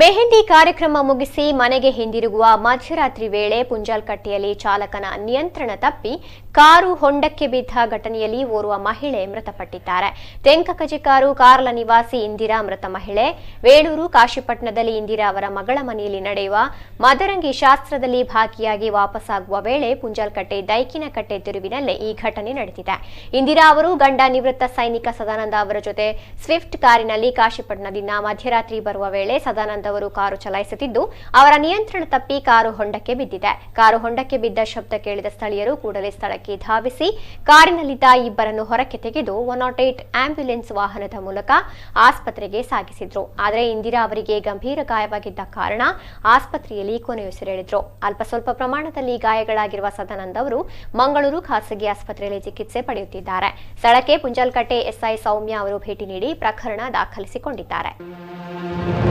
ಮೆಹಂದಿ ಕಾರ್ಯಕ್ರಮ ಮುಗಿಸಿ ಮನೆಗೆ ಹಿಂದಿರುಗುವ ಮಧ್ಯರಾತ್ರಿ ವೇಳೆ ಪುಂಜಾಲ್ಕಟ್ಟೆಯಲ್ಲಿ ಚಾಲಕನ ನಿಯಂತ್ರಣ ತಪ್ಪಿ ಕಾರು ಹೊಂಡಕ್ಕೆ ಬಿದ್ದ ಘಟನೆಯಲ್ಲಿ ಓರ್ವ ಮಹಿಳೆ ಮೃತಪಟ್ಟಿದ್ದಾರೆ ತೆಂಕಕಜೆ ಕಾರು ಕಾರ್ಲ ನಿವಾಸಿ ಇಂದಿರಾ ಮೃತ ಮಹಿಳೆ ವೇಳೂರು ಕಾಶಿಪಟ್ಟಣದಲ್ಲಿ ಇಂದಿರಾ ಅವರ ಮಗಳ ಮನೆಯಲ್ಲಿ ನಡೆಯುವ ಮದರಂಗಿ ಶಾಸ್ತ್ರದಲ್ಲಿ ಭಾಗಿಯಾಗಿ ವಾಪಸ್ಸಾಗುವ ವೇಳೆ ಪುಂಜಾಲ್ಕಟ್ಟೆ ದೈಕಿನಕಟ್ಟೆ ತಿರುವಿನಲ್ಲೇ ಈ ಘಟನೆ ನಡೆದಿದೆ ಇಂದಿರಾ ಅವರು ಗಂಡ ನಿವೃತ್ತ ಸೈನಿಕ ಸದಾನಂದ ಅವರ ಜೊತೆ ಸ್ವಿಫ್ಟ್ ಕಾರಿನಲ್ಲಿ ಕಾಶಿಪಟ್ಟಣದಿಂದ ಮಧ್ಯರಾತ್ರಿ ಬರುವ ವೇಳೆ ಸದಾನಂದ ಅವರು ಕಾರು ಚಲಾಯಿಸುತ್ತಿದ್ದು ಅವರ ನಿಯಂತ್ರಣ ತಪ್ಪಿ ಕಾರು ಹೊಂಡಕ್ಕೆ ಬಿದ್ದಿದೆ ಕಾರು ಹೊಂಡಕ್ಕೆ ಬಿದ್ದ ಶಬ್ದ ಕೇಳಿದ ಸ್ಥಳೀಯರು ಕೂಡಲೇ ಸ್ಥಳಕ್ಕೆ ಧಾವಿಸಿ ಕಾರಿನಲ್ಲಿದ್ದ ಇಬ್ಬರನ್ನು ಹೊರಕ್ಕೆ ತೆಗೆದು ಒನ್ ನಾಟ್ ಆಂಬ್ಯುಲೆನ್ಸ್ ವಾಹನದ ಮೂಲಕ ಆಸ್ಪತ್ರೆಗೆ ಸಾಗಿಸಿದ್ರು ಆದರೆ ಇಂದಿರಾ ಅವರಿಗೆ ಗಂಭೀರ ಗಾಯವಾಗಿದ್ದ ಕಾರಣ ಆಸ್ಪತ್ರೆಯಲ್ಲಿ ಕೊನೆಯುಸಿರೆಳೆದ್ರು ಅಲ್ಪ ಸ್ವಲ್ಪ ಪ್ರಮಾಣದಲ್ಲಿ ಗಾಯಗಳಾಗಿರುವ ಸದಾನಂದ್ ಅವರು ಮಂಗಳೂರು ಖಾಸಗಿ ಆಸ್ಪತ್ರೆಯಲ್ಲಿ ಚಿಕಿತ್ಸೆ ಪಡೆಯುತ್ತಿದ್ದಾರೆ ಸ್ಥಳಕ್ಕೆ ಪುಂಜಲ್ಕಟ್ಟೆ ಎಸ್ಐ ಸೌಮ್ಯ ಅವರು ಭೇಟಿ ನೀಡಿ ಪ್ರಕರಣ ದಾಖಲಿಸಿಕೊಂಡಿದ್ದಾರೆ